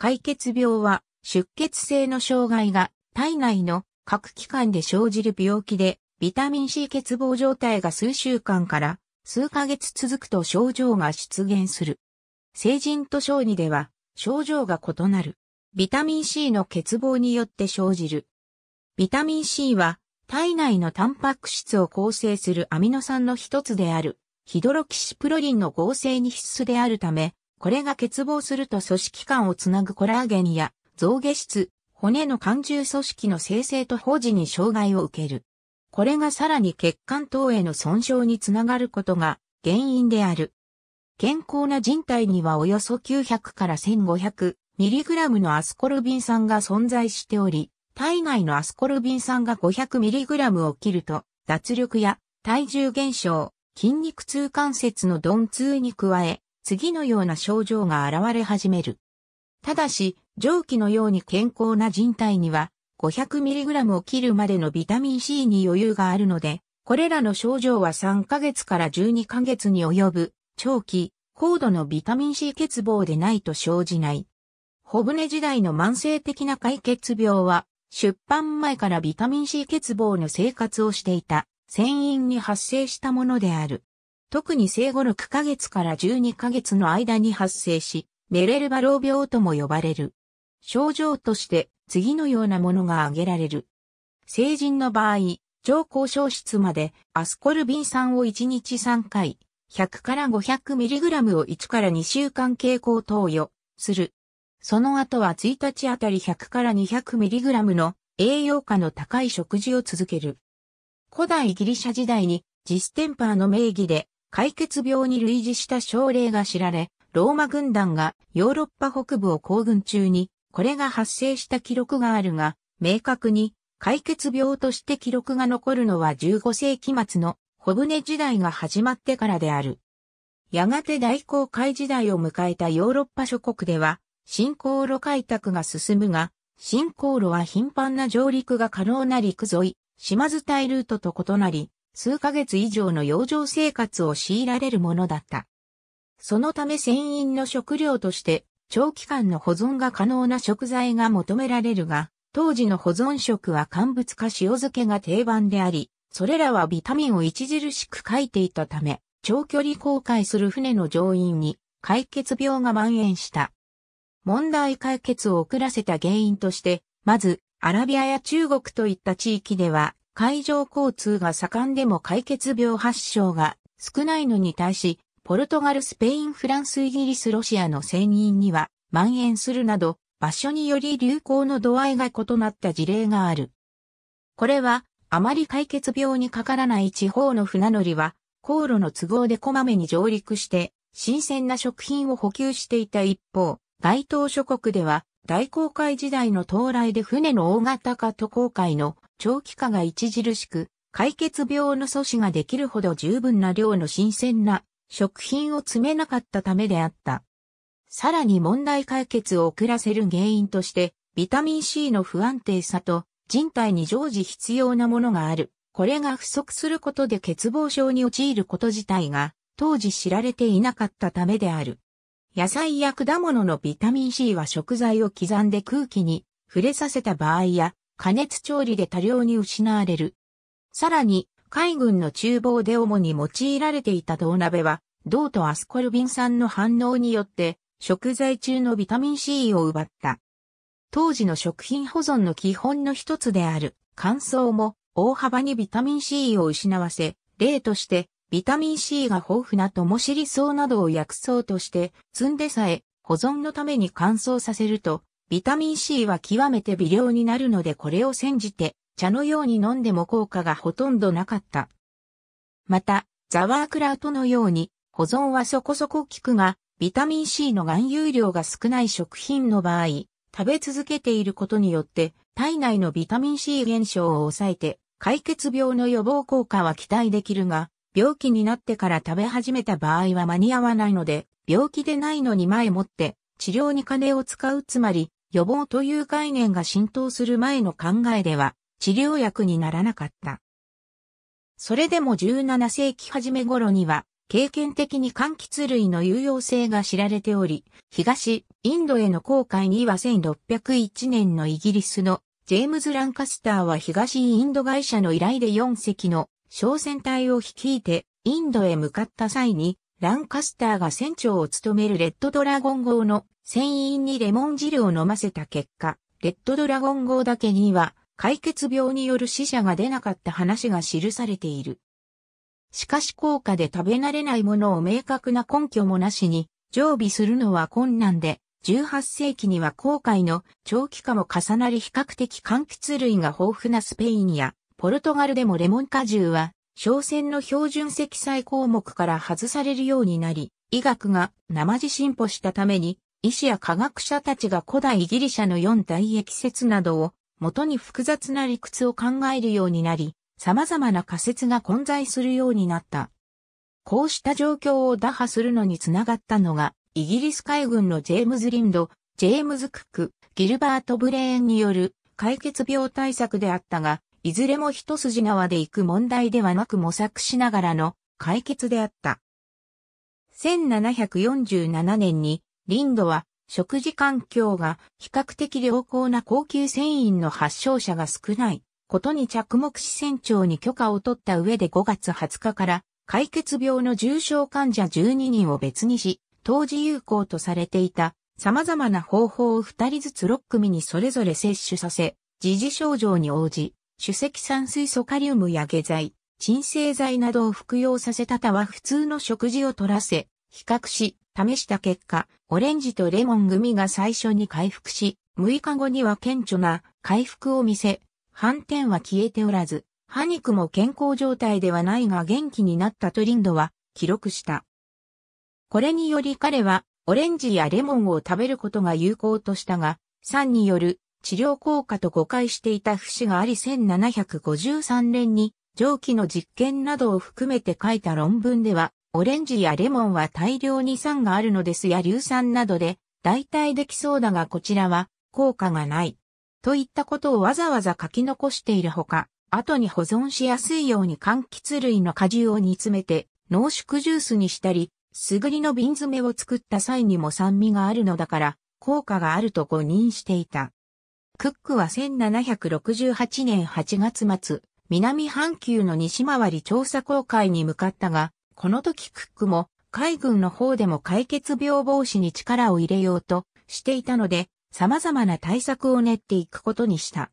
解血病は出血性の障害が体内の各器官で生じる病気で、ビタミン C 欠乏状態が数週間から数ヶ月続くと症状が出現する。成人と小児では症状が異なる。ビタミン C の欠乏によって生じる。ビタミン C は体内のタンパク質を構成するアミノ酸の一つであるヒドロキシプロリンの合成に必須であるため、これが欠乏すると組織間をつなぐコラーゲンや増下質、骨の感重組織の生成と保持に障害を受ける。これがさらに血管等への損傷につながることが原因である。健康な人体にはおよそ900から1500ミリグラムのアスコルビン酸が存在しており、体外のアスコルビン酸が500ミリグラムを切ると、脱力や体重減少、筋肉痛関節の鈍痛に加え、次のような症状が現れ始める。ただし、上記のように健康な人体には 500mg を切るまでのビタミン C に余裕があるので、これらの症状は3ヶ月から12ヶ月に及ぶ長期、高度のビタミン C 欠乏でないと生じない。小舟時代の慢性的な解決病は、出版前からビタミン C 欠乏の生活をしていた、船員に発生したものである。特に生後6ヶ月から12ヶ月の間に発生し、メレルバロー病とも呼ばれる。症状として次のようなものが挙げられる。成人の場合、上高渉室までアスコルビン酸を1日3回、100から 500mg を1から2週間経口投与する。その後は1日あたり100から 200mg の栄養価の高い食事を続ける。古代ギリシャ時代にジステンパーの名義で解決病に類似した症例が知られ、ローマ軍団がヨーロッパ北部を行軍中に、これが発生した記録があるが、明確に解決病として記録が残るのは15世紀末の小舟時代が始まってからである。やがて大航海時代を迎えたヨーロッパ諸国では、新航路開拓が進むが、新航路は頻繁な上陸が可能な陸沿い、島伝いルートと異なり、数ヶ月以上の養生生活を強いられるものだった。そのため船員の食料として長期間の保存が可能な食材が求められるが、当時の保存食は乾物か塩漬けが定番であり、それらはビタミンを著しく書いていたため、長距離航海する船の乗員に解決病が蔓延した。問題解決を遅らせた原因として、まず、アラビアや中国といった地域では海上交通が盛んでも解決病発症が少ないのに対し、ポルトガル、スペイン、フランス、イギリス、ロシアの船員には蔓延するなど、場所により流行の度合いが異なった事例がある。これは、あまり解決病にかからない地方の船乗りは、航路の都合でこまめに上陸して、新鮮な食品を補給していた一方、該当諸国では、大航海時代の到来で船の大型化と航海の長期化が著しく、解決病の阻止ができるほど十分な量の新鮮な食品を詰めなかったためであった。さらに問題解決を遅らせる原因として、ビタミン C の不安定さと人体に常時必要なものがある。これが不足することで欠乏症に陥ること自体が当時知られていなかったためである。野菜や果物のビタミン C は食材を刻んで空気に触れさせた場合や加熱調理で多量に失われる。さらに、海軍の厨房で主に用いられていた銅鍋は、銅とアスコルビン酸の反応によって、食材中のビタミン C を奪った。当時の食品保存の基本の一つである乾燥も大幅にビタミン C を失わせ、例としてビタミン C が豊富なトモシリソウなどを薬草として積んでさえ保存のために乾燥させると、ビタミン C は極めて微量になるのでこれを煎じて茶のように飲んでも効果がほとんどなかった。また、ザワークラートのように保存はそこそこ効くが、ビタミン C の含有量が少ない食品の場合、食べ続けていることによって体内のビタミン C 減少を抑えて解決病の予防効果は期待できるが、病気になってから食べ始めた場合は間に合わないので、病気でないのに前もって治療に金を使うつまり予防という概念が浸透する前の考えでは治療薬にならなかった。それでも17世紀初め頃には経験的に柑橘類の有用性が知られており、東、インドへの航海には1601年のイギリスのジェームズ・ランカスターは東インド会社の依頼で4隻の商船隊を率いてインドへ向かった際に、ランカスターが船長を務めるレッドドラゴン号の船員にレモン汁を飲ませた結果、レッドドラゴン号だけには解決病による死者が出なかった話が記されている。しかし効果で食べ慣れないものを明確な根拠もなしに常備するのは困難で、18世紀には航海の長期化も重なり比較的柑橘類が豊富なスペインやポルトガルでもレモン果汁は、商船の標準積載項目から外されるようになり、医学が生地進歩したために、医師や科学者たちが古代ギリシャの4大液説などを、元に複雑な理屈を考えるようになり、様々な仮説が混在するようになった。こうした状況を打破するのにつながったのが、イギリス海軍のジェームズ・リンド、ジェームズ・クック、ギルバート・ブレーンによる解決病対策であったが、いずれも一筋縄で行く問題ではなく模索しながらの解決であった。1747年に、リンドは、食事環境が比較的良好な高級繊維の発症者が少ないことに着目し船長に許可を取った上で5月20日から解決病の重症患者12人を別にし、当時有効とされていた様々な方法を2人ずつ6組にそれぞれ接種させ、時事症状に応じ、主石酸水素カリウムや下剤、鎮静剤などを服用させたたは普通の食事を取らせ、比較し、試した結果、オレンジとレモン組が最初に回復し、6日後には顕著な回復を見せ、反転は消えておらず、歯肉も健康状態ではないが元気になったとリンドは記録した。これにより彼はオレンジやレモンを食べることが有効としたが、酸による治療効果と誤解していた節があり1753年に蒸気の実験などを含めて書いた論文では、オレンジやレモンは大量に酸があるのですや硫酸などで代替できそうだがこちらは効果がない。といったことをわざわざ書き残しているほか、後に保存しやすいように柑橘類の果汁を煮詰めて濃縮ジュースにしたり、すぐりの瓶詰めを作った際にも酸味があるのだから効果があると誤認していた。クックは1768年8月末、南半球の西回り調査航海に向かったが、この時クックも海軍の方でも解決病防止に力を入れようとしていたので、様々な対策を練っていくことにした。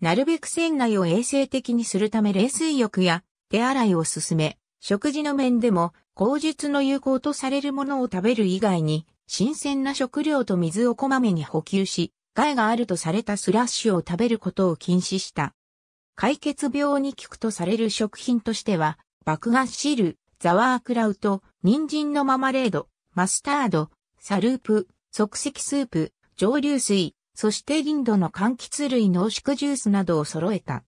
なるべく船内を衛生的にするため冷水浴や手洗いを進め、食事の面でも、口述の有効とされるものを食べる以外に、新鮮な食料と水をこまめに補給し、害があるとされたスラッシュを食べることを禁止した。解決病に効くとされる食品としては、麦芽汁、ザワークラウト、人参のママレード、マスタード、サループ、即席スープ、蒸留水、そしてリンドの柑橘類濃縮ジュースなどを揃えた。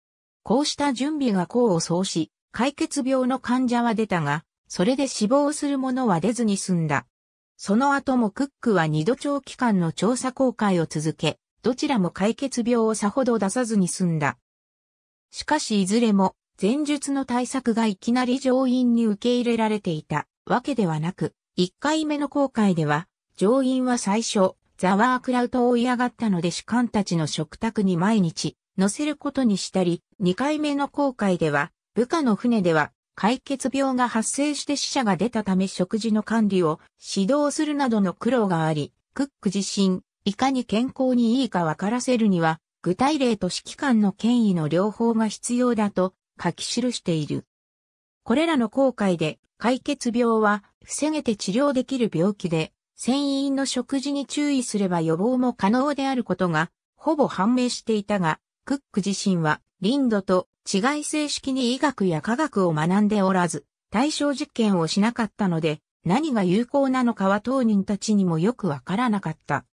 こうした準備が功を奏し、解決病の患者は出たが、それで死亡する者は出ずに済んだ。その後もクックは二度長期間の調査公開を続け、どちらも解決病をさほど出さずに済んだ。しかしいずれも、前述の対策がいきなり上院に受け入れられていたわけではなく、1回目の公開では、上院は最初、ザワークラウトを嫌がったので士官たちの食卓に毎日、乗せることにしたり、2回目の航海では、部下の船では、解決病が発生して死者が出たため食事の管理を指導するなどの苦労があり、クック自身、いかに健康にいいかわからせるには、具体例と指揮官の権威の両方が必要だと書き記している。これらの後悔で、解決病は防げて治療できる病気で、船員の食事に注意すれば予防も可能であることが、ほぼ判明していたが、クック自身は、リンドと違い正式に医学や科学を学んでおらず、対象実験をしなかったので、何が有効なのかは当人たちにもよくわからなかった。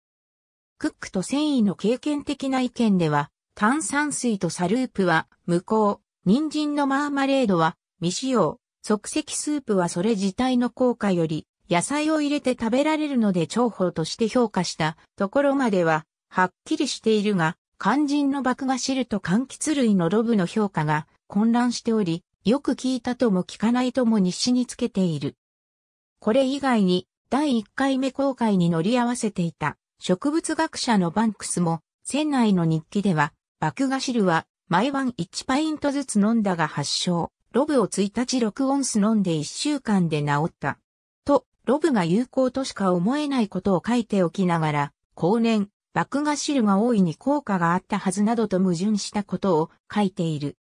クックと繊維の経験的な意見では、炭酸水とサループは無効、人参のマーマレードは未使用、即席スープはそれ自体の効果より野菜を入れて食べられるので重宝として評価したところまでははっきりしているが、肝心の爆芽汁と柑橘類のロブの評価が混乱しており、よく聞いたとも聞かないとも日誌につけている。これ以外に第1回目公開に乗り合わせていた植物学者のバンクスも、船内の日記では、麦芽汁は毎晩1パイントずつ飲んだが発症、ロブを1日6オンス飲んで1週間で治った。と、ロブが有効としか思えないことを書いておきながら、後年、麦芽汁が大いに効果があったはずなどと矛盾したことを書いている。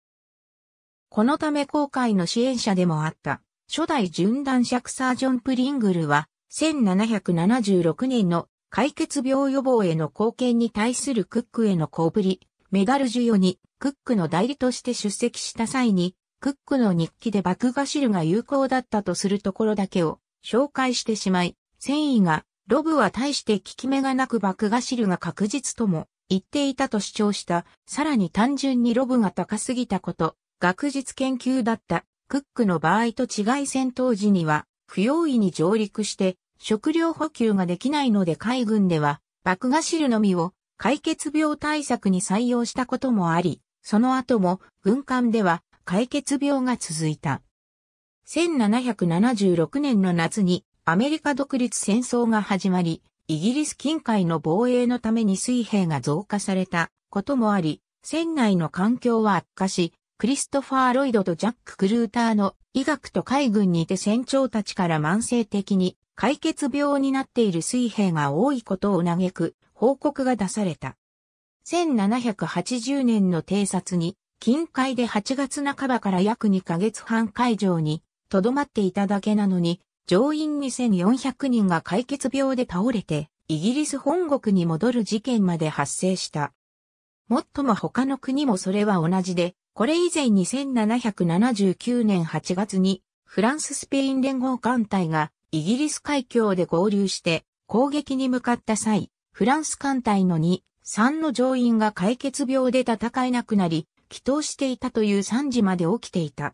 このため後悔の支援者でもあった、初代準男爵サージョン・プリングルは、1776年の解決病予防への貢献に対するクックへの小ぶり、メダル授与にクックの代理として出席した際に、クックの日記で麦芽汁が有効だったとするところだけを紹介してしまい、繊維が、ロブは大して効き目がなく麦芽汁が確実とも言っていたと主張した、さらに単純にロブが高すぎたこと、学術研究だった、クックの場合と違い戦闘時には、不用意に上陸して、食料補給ができないので海軍では、爆芽汁のみを解決病対策に採用したこともあり、その後も軍艦では解決病が続いた。1776年の夏にアメリカ独立戦争が始まり、イギリス近海の防衛のために水兵が増加されたこともあり、船内の環境は悪化し、クリストファー・ロイドとジャック・クルーターの医学と海軍にて船長たちから慢性的に解決病になっている水兵が多いことを嘆く報告が出された。1780年の偵察に、近海で8月半ばから約2ヶ月半会場に、留まっていただけなのに、乗員2400人が解決病で倒れて、イギリス本国に戻る事件まで発生した。もっとも他の国もそれは同じで、これ以前に1779年8月に、フランススペイン連合艦隊がイギリス海峡で合流して攻撃に向かった際、フランス艦隊の2、3の乗員が解決病で戦えなくなり、祈祷していたという惨事まで起きていた。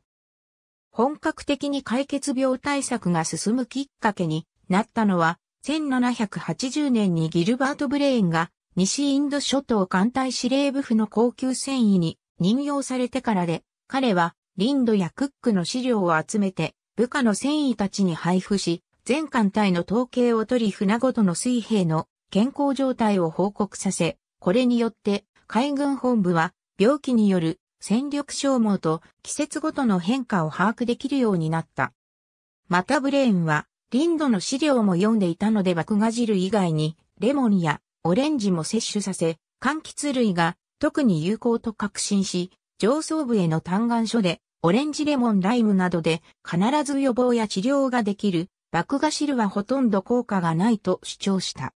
本格的に解決病対策が進むきっかけになったのは、1780年にギルバート・ブレインが西インド諸島艦隊司令部府の高級船医に任用されてからで、彼はリンドやクックの資料を集めて部下の船医たちに配布し、全艦隊の統計を取り船ごとの水兵の健康状態を報告させ、これによって海軍本部は病気による戦力消耗と季節ごとの変化を把握できるようになった。またブレーンは、リンドの資料も読んでいたので麦芽汁以外に、レモンやオレンジも摂取させ、柑橘類が特に有効と確信し、上層部への嘆願書で、オレンジレモンライムなどで必ず予防や治療ができる麦芽汁はほとんど効果がないと主張した。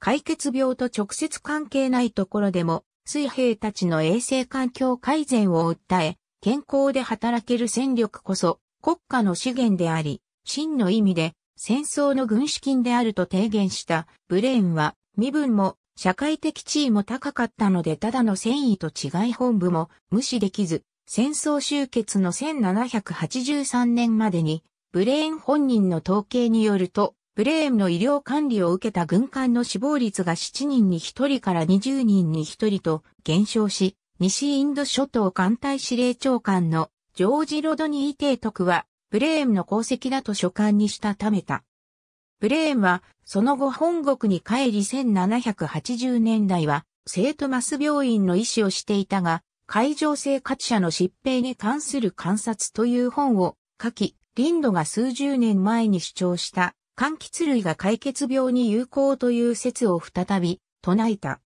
解決病と直接関係ないところでも、水兵たちの衛生環境改善を訴え、健康で働ける戦力こそ国家の資源であり、真の意味で戦争の軍資金であると提言したブレーンは身分も社会的地位も高かったのでただの戦意と違い本部も無視できず、戦争終結の1783年までにブレーン本人の統計によると、ブレーンの医療管理を受けた軍艦の死亡率が7人に1人から20人に1人と減少し、西インド諸島艦隊司令長官のジョージ・ロドニー・提督は、ブレーンの功績だと書簡にしたためた。ブレーンは、その後本国に帰り1780年代は、ートマス病院の医師をしていたが、海上生活者の疾病に関する観察という本を書き、リンドが数十年前に主張した柑橘類が解決病に有効という説を再び唱えた。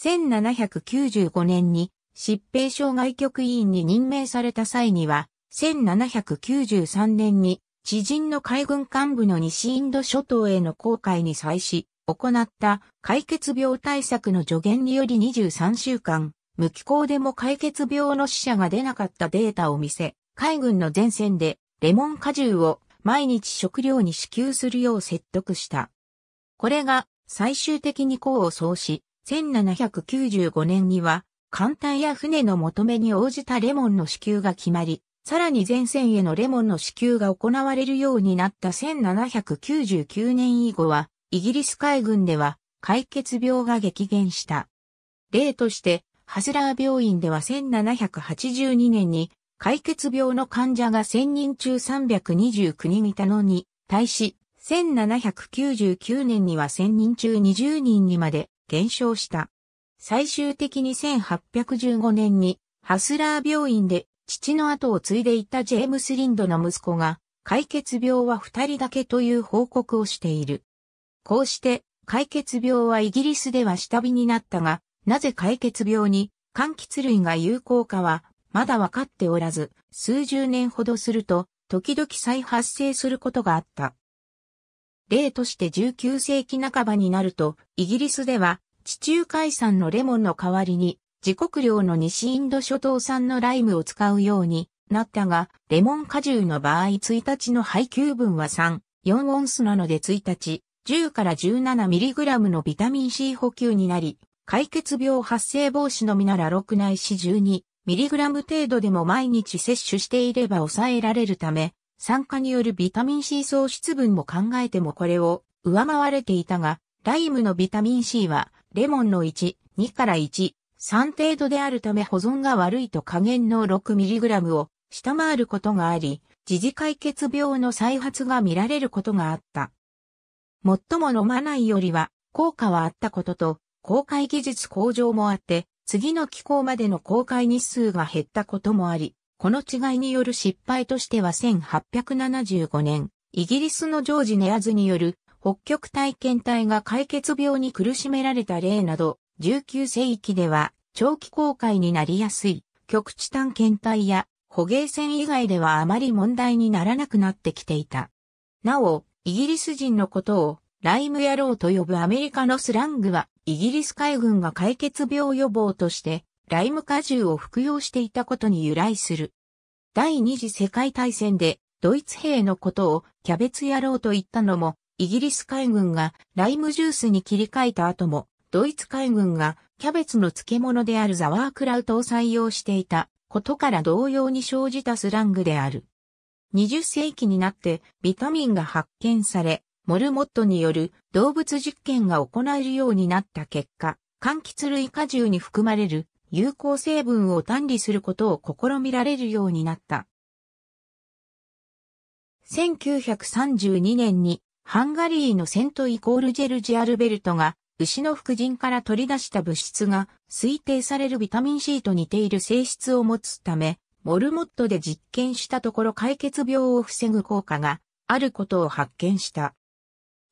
1795年に疾病障害局委員に任命された際には、1793年に知人の海軍幹部の西インド諸島への航海に際し、行った解決病対策の助言により23週間、無気候でも解決病の死者が出なかったデータを見せ、海軍の前線でレモン果汁を毎日食料に支給するよう説得した。これが最終的に功を奏し、1795年には艦隊や船の求めに応じたレモンの支給が決まり、さらに前線へのレモンの支給が行われるようになった1799年以後は、イギリス海軍では解決病が激減した。例として、ハスラー病院では1782年に解決病の患者が1000人中329人いたのに、対し、1799年には1000人中20人にまで減少した。最終的に1815年に、ハスラー病院で父の後を継いでいたジェームス・リンドの息子が、解決病は二人だけという報告をしている。こうして、解決病はイギリスでは下火になったが、なぜ解決病に柑橘類が有効かはまだ分かっておらず、数十年ほどすると、時々再発生することがあった。例として19世紀半ばになると、イギリスでは、地中海産のレモンの代わりに、自国領の西インド諸島産のライムを使うようになったが、レモン果汁の場合1日の配給分は3、4オンスなので1日、10から 17mg のビタミン C 補給になり、解決病発生防止のみなら6内し12、ミリグラム程度でも毎日摂取していれば抑えられるため、酸化によるビタミン C 喪失分も考えてもこれを上回れていたが、ライムのビタミン C はレモンの1、2から1、3程度であるため保存が悪いと加減の 6mg を下回ることがあり、時事解決病の再発が見られることがあった。最も飲まないよりは効果はあったことと、公開技術向上もあって、次の機構までの公開日数が減ったこともあり、この違いによる失敗としては1875年、イギリスのジョージ・ネアズによる北極体験隊が解決病に苦しめられた例など、19世紀では長期公開になりやすい極地探検隊や捕鯨船以外ではあまり問題にならなくなってきていた。なお、イギリス人のことをライム野郎と呼ぶアメリカのスラングはイギリス海軍が解決病予防として、ライム果汁を服用していたことに由来する。第二次世界大戦で、ドイツ兵のことをキャベツ野郎と言ったのも、イギリス海軍がライムジュースに切り替えた後も、ドイツ海軍がキャベツの漬物であるザワークラウトを採用していたことから同様に生じたスラングである。20世紀になってビタミンが発見され、モルモットによる動物実験が行えるようになった結果、柑橘類果汁に含まれる有効成分を単理することを試みられるようになった。1932年にハンガリーのセントイコールジェルジ・アルベルトが牛の副腎から取り出した物質が推定されるビタミン C と似ている性質を持つため、モルモットで実験したところ解決病を防ぐ効果があることを発見した。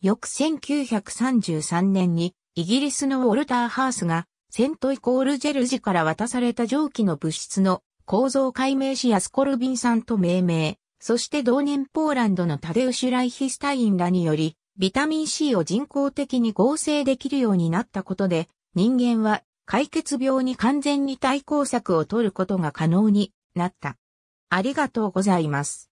翌1933年にイギリスのウォルターハースがセントイコールジェルジから渡された蒸気の物質の構造解明しアスコルビン酸と命名、そして同年ポーランドのタデウシュ・ライヒスタインらにより、ビタミン C を人工的に合成できるようになったことで、人間は解決病に完全に対抗策を取ることが可能になった。ありがとうございます。